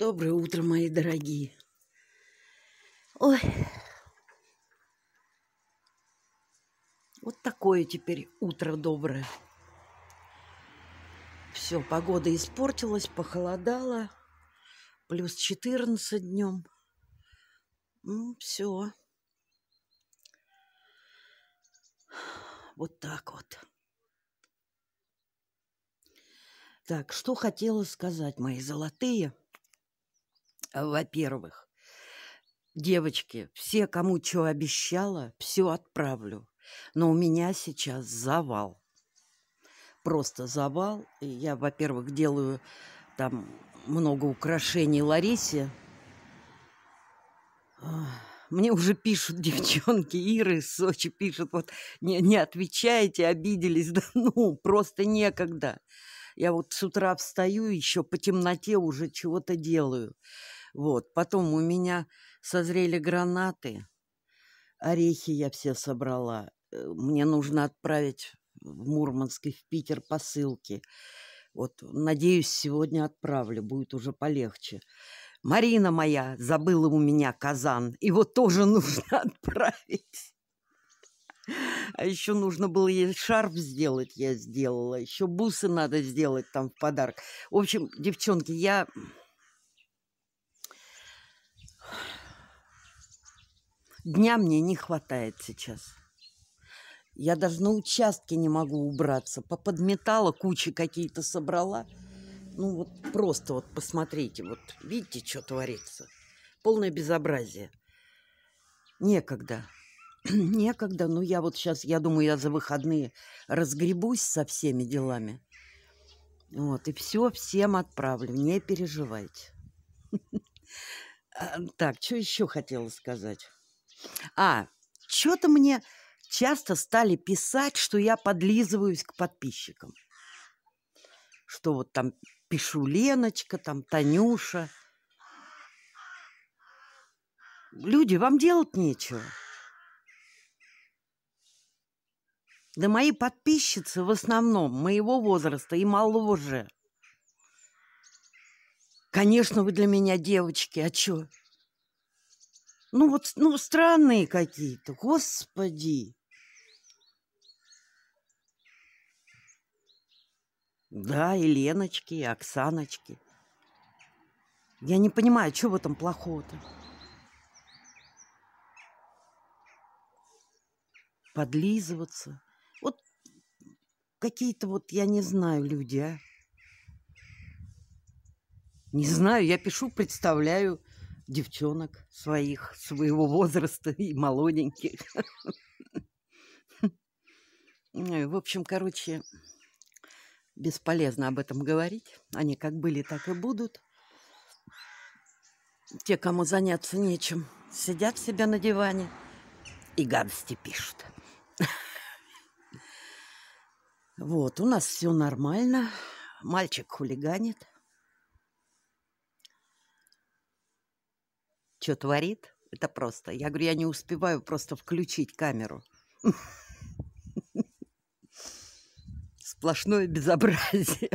Доброе утро, мои дорогие. Ой, вот такое теперь утро доброе. Все, погода испортилась, похолодало. Плюс 14 днем. Ну, все. Вот так вот. Так, что хотела сказать, мои золотые – Э, во-первых, девочки, все, кому что обещала, все отправлю. Но у меня сейчас завал. Просто завал. И я, во-первых, делаю там много украшений Ларисе. Мне уже пишут девчонки, Иры из Сочи пишут, вот не, не отвечаете, обиделись, да ну, просто некогда. Я вот с утра встаю, еще по темноте уже чего-то делаю. Вот, потом у меня созрели гранаты, орехи я все собрала. Э, мне нужно отправить в Мурманск и в Питер посылки. Вот, надеюсь, сегодня отправлю, будет уже полегче. Марина моя забыла у меня казан, его тоже нужно отправить. А еще нужно было ей шарф сделать, я сделала. Еще бусы надо сделать там в подарок. В общем, девчонки, я Дня мне не хватает сейчас. Я даже на участке не могу убраться. Поподметала, кучи какие-то собрала. Ну вот просто вот посмотрите, вот видите, что творится. Полное безобразие. Некогда. Некогда. Ну я вот сейчас, я думаю, я за выходные разгребусь со всеми делами. Вот, и все всем отправлю, не переживайте. А, так, что еще хотела сказать? А, что-то мне часто стали писать, что я подлизываюсь к подписчикам. Что вот там пишу Леночка, там Танюша. Люди, вам делать нечего. Да мои подписчицы в основном моего возраста и моложе. Конечно, вы для меня девочки, а чё? Ну вот, ну странные какие-то, господи. Да, и Леночки, и Оксаночки. Я не понимаю, что в этом плохого-то? Подлизываться. Вот какие-то вот, я не знаю, люди, а. Не знаю, я пишу, представляю девчонок своих, своего возраста и молоденьких. Ну в общем, короче, бесполезно об этом говорить. Они как были, так и будут. Те, кому заняться нечем, сидят себя на диване и гадости пишут. Вот, у нас все нормально. Мальчик хулиганит. что творит, это просто. Я говорю, я не успеваю просто включить камеру. Сплошное безобразие.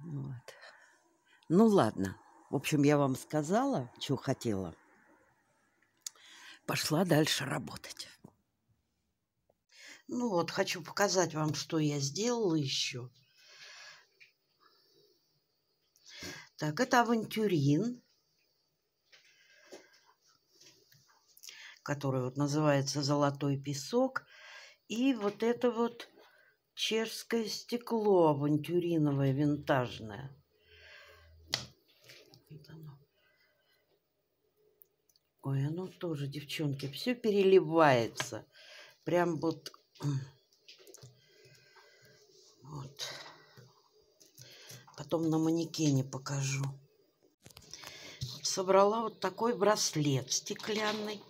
Вот. Ну ладно. В общем, я вам сказала, что хотела. Пошла дальше работать. Ну вот, хочу показать вам, что я сделала еще. Так, это авантюрин. который вот называется «Золотой песок», и вот это вот чешское стекло авантюриновое, винтажное. Ой, оно тоже, девчонки, все переливается. Прям вот... Вот. Потом на манекене покажу. Собрала вот такой браслет стеклянный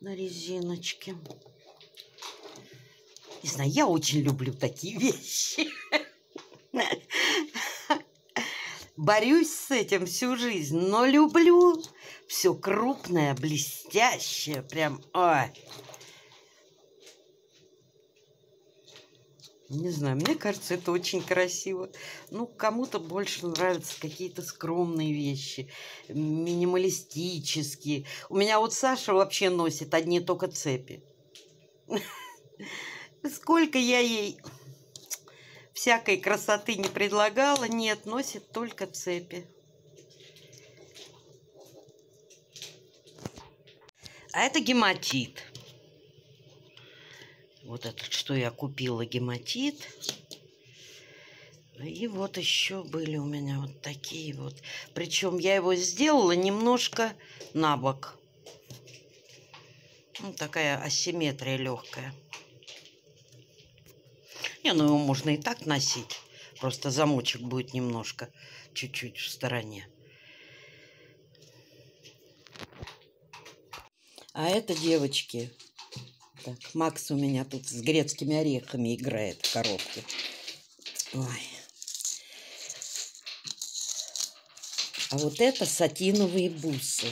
на резиночке. Не знаю, я очень люблю такие вещи. Борюсь с этим всю жизнь, но люблю все крупное, блестящее, прям... Ой. Не знаю, мне кажется, это очень красиво. Ну, кому-то больше нравятся какие-то скромные вещи, минималистические. У меня вот Саша вообще носит одни только цепи. Сколько я ей всякой красоты не предлагала, нет, носит только цепи. А это гематит. Вот этот, что я купила, гематит. И вот еще были у меня вот такие вот. Причем я его сделала немножко на бок. Ну, такая асимметрия легкая. Не, ну его можно и так носить. Просто замочек будет немножко, чуть-чуть в стороне. А это, девочки, так, Макс у меня тут с грецкими орехами играет в коробке. Ой. А вот это сатиновые бусы.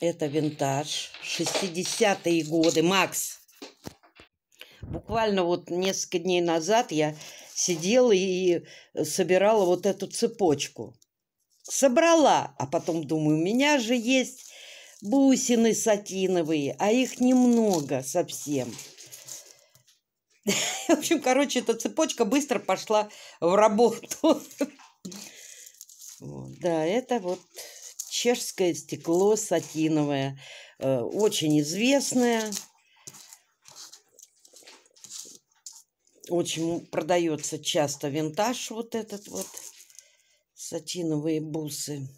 Это винтаж. 60-е годы. Макс! Буквально вот несколько дней назад я сидела и собирала вот эту цепочку. Собрала, а потом думаю, у меня же есть бусины сатиновые, а их немного совсем. В общем, короче, эта цепочка быстро пошла в работу. Да, это вот чешское стекло сатиновое, э, очень известное. Очень продается часто винтаж вот этот вот, сатиновые бусы.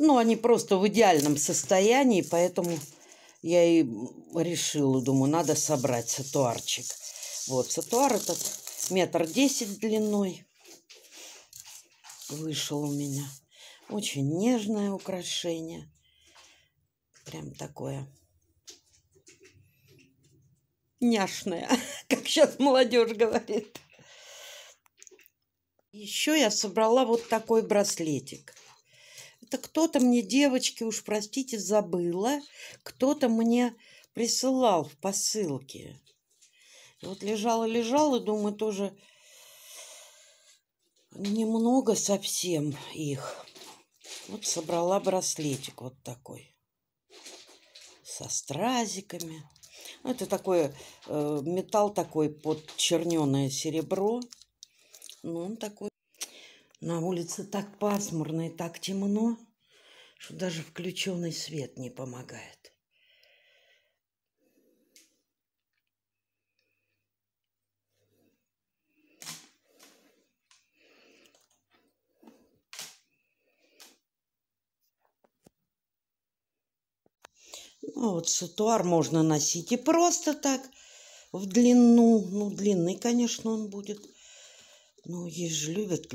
Ну, они просто в идеальном состоянии, поэтому я и решила, думаю, надо собрать сатуарчик. Вот, сатуар этот метр десять длиной вышел у меня. Очень нежное украшение. Прям такое няшное, как сейчас молодежь говорит. Еще я собрала вот такой браслетик это кто-то мне, девочки, уж простите, забыла, кто-то мне присылал в посылке. Вот лежала-лежала, думаю, тоже немного совсем их. Вот собрала браслетик вот такой. Со стразиками. Ну, это такой э, металл такой под черненое серебро. Ну, он такой на улице так пасмурно и так темно, что даже включенный свет не помогает. Ну, вот сутуар можно носить и просто так в длину. Ну, длинный, конечно, он будет – ну, есть же любят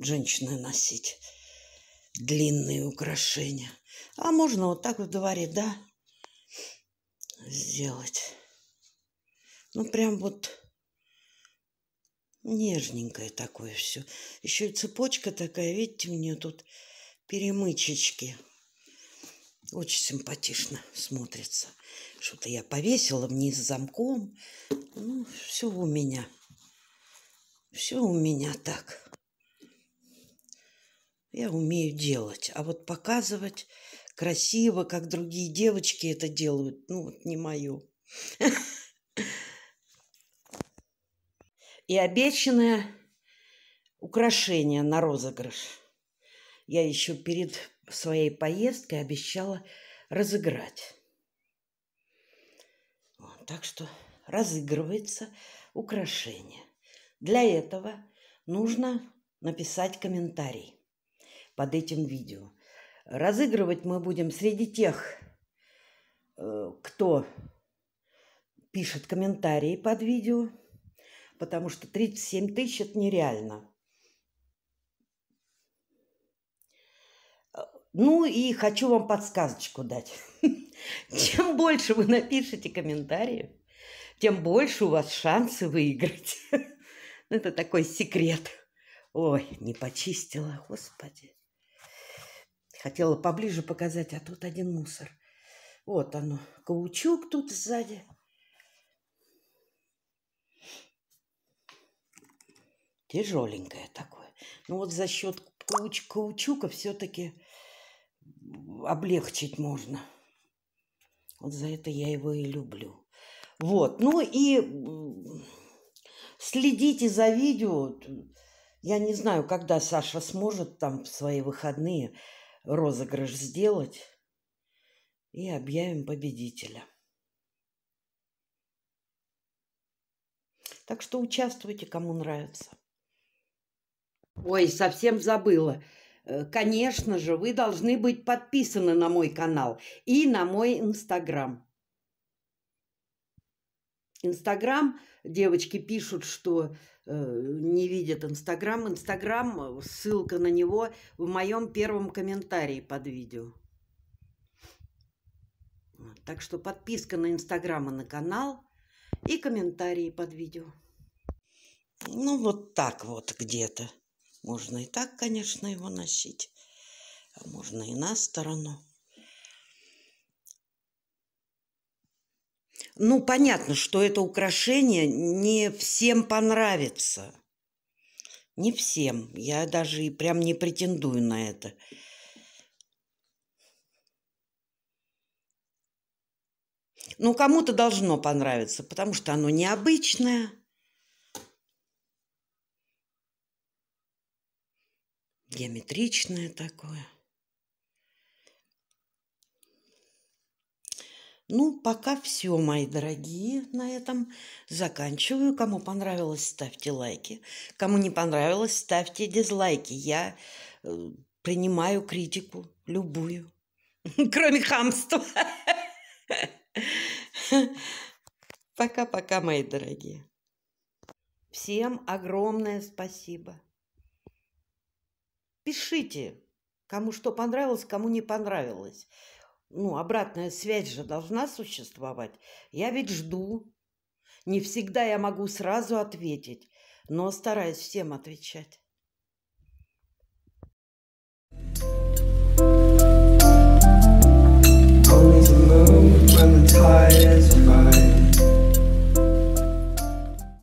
женщины носить длинные украшения. А можно вот так в дворе, да, сделать. Ну, прям вот нежненькое такое все. Еще и цепочка такая, видите, у нее тут перемычечки. Очень симпатично смотрится. Что-то я повесила вниз замком. Ну, все у меня. Все у меня так. Я умею делать. А вот показывать красиво, как другие девочки это делают, ну вот не мое. И обещанное украшение на розыгрыш. Я еще перед своей поездкой обещала разыграть. так что разыгрывается украшение. Для этого нужно написать комментарий под этим видео. Разыгрывать мы будем среди тех, э, кто пишет комментарии под видео, потому что 37 тысяч – это нереально. Ну и хочу вам подсказочку дать. Чем больше вы напишете комментариев, тем больше у вас шансы выиграть. Это такой секрет. Ой, не почистила, господи. Хотела поближе показать, а тут один мусор. Вот оно, каучук тут сзади. Тяжеленькое такое. Ну вот за счет кауч каучука все-таки облегчить можно. Вот за это я его и люблю. Вот, ну и Следите за видео. Я не знаю, когда Саша сможет там в свои выходные розыгрыш сделать. И объявим победителя. Так что участвуйте, кому нравится. Ой, совсем забыла. Э, конечно же, вы должны быть подписаны на мой канал и на мой инстаграм. Инстаграм, девочки пишут, что э, не видят Инстаграм. Инстаграм, э, ссылка на него в моем первом комментарии под видео. так что подписка на Инстаграм и на канал и комментарии под видео. Ну, вот так вот где-то. Можно и так, конечно, его носить, а можно и на сторону. ну, понятно, что это украшение не всем понравится. Не всем. Я даже и прям не претендую на это. Ну, кому-то должно понравиться, потому что оно необычное. Геометричное такое. Ну, пока все, мои дорогие, на этом заканчиваю. Кому понравилось, ставьте лайки. Кому не понравилось, ставьте дизлайки. Я э, принимаю критику, любую, кроме хамства. Пока-пока, мои дорогие. Всем огромное спасибо. Пишите, кому что понравилось, кому не понравилось ну, обратная связь же должна существовать. Я ведь жду. Не всегда я могу сразу ответить, но стараюсь всем отвечать. when the tide is